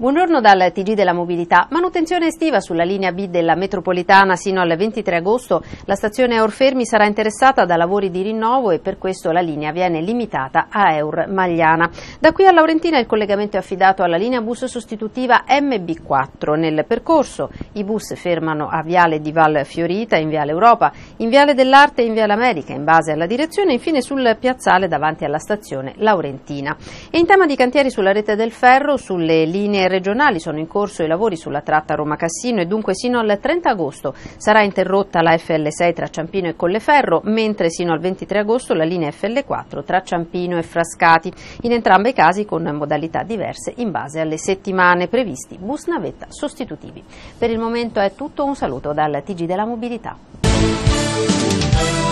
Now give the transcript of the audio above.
Buongiorno dal TG della mobilità. Manutenzione estiva sulla linea B della metropolitana sino al 23 agosto. La stazione Orfermi sarà interessata da lavori di rinnovo e per questo la linea viene limitata a Eur Magliana. Da qui a Laurentina il collegamento è affidato alla linea bus sostitutiva MB4. Nel percorso i bus fermano a Viale di Val Fiorita, in Viale Europa, in Viale dell'Arte e in Viale America in base alla direzione e infine sul piazzale davanti alla stazione Laurentina. E in tema di cantieri sulla rete del ferro, sulle linee regionali sono in corso i lavori sulla tratta Roma-Cassino e dunque sino al 30 agosto sarà interrotta la FL6 tra Ciampino e Colleferro, mentre sino al 23 agosto la linea FL4 tra Ciampino e Frascati, in entrambi i casi con modalità diverse in base alle settimane previsti bus navetta sostitutivi. Per il momento è tutto, un saluto dal TG della Mobilità.